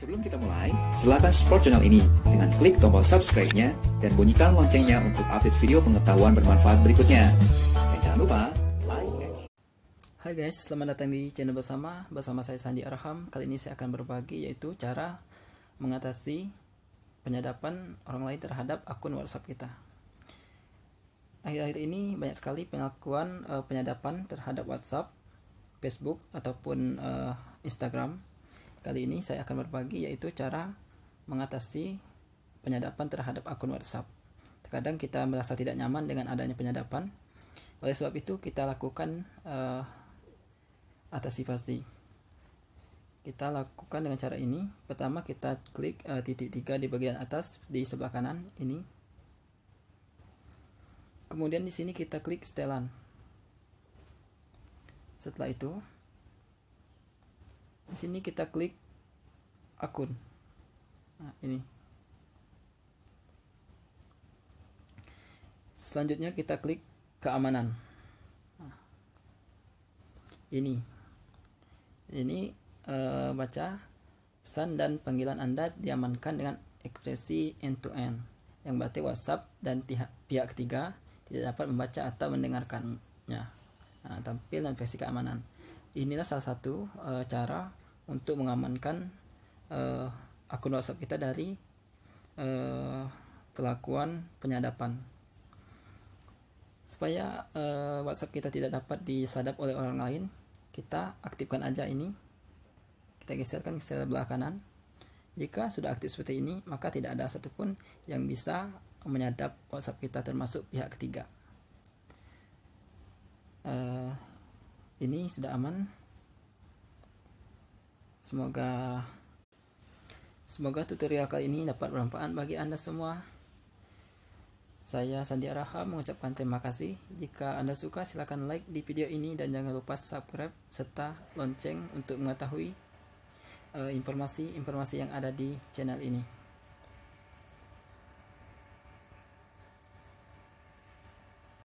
Sebelum kita mulai, silakan support channel ini dengan klik tombol subscribe-nya dan bunyikan loncengnya untuk update video pengetahuan bermanfaat berikutnya. Dan jangan lupa like. Hai guys, selamat datang di channel bersama bersama saya Sandi Arham. Kali ini saya akan berbagi yaitu cara mengatasi penyadapan orang lain terhadap akun WhatsApp kita. Akhir-akhir ini banyak sekali pengakuan uh, penyadapan terhadap WhatsApp, Facebook ataupun uh, Instagram Kali ini saya akan berbagi yaitu cara mengatasi penyadapan terhadap akun WhatsApp. Terkadang kita merasa tidak nyaman dengan adanya penyadapan. Oleh sebab itu kita lakukan uh, Kita lakukan dengan cara ini. Pertama kita klik uh, titik tiga di bagian atas di sebelah kanan ini. Kemudian di sini kita klik setelan. Setelah itu di sini kita klik akun nah, ini selanjutnya kita klik keamanan nah, ini ini eh, baca pesan dan panggilan anda diamankan dengan ekspresi end to end yang berarti WhatsApp dan pihak, pihak ketiga tidak dapat membaca atau mendengarkannya nah, tampil dan versi keamanan inilah salah satu uh, cara untuk mengamankan uh, akun WhatsApp kita dari uh, perlakuan penyadapan supaya uh, WhatsApp kita tidak dapat disadap oleh orang lain kita aktifkan aja ini kita geserkan ke sebelah kanan jika sudah aktif seperti ini maka tidak ada satupun yang bisa menyadap WhatsApp kita termasuk pihak ketiga uh, ini sudah aman semoga semoga tutorial kali ini dapat bermanfaat bagi anda semua saya Sandi Araham mengucapkan terima kasih jika anda suka silahkan like di video ini dan jangan lupa subscribe serta lonceng untuk mengetahui eh, informasi-informasi uh, informasi -informasi yang ada di channel ini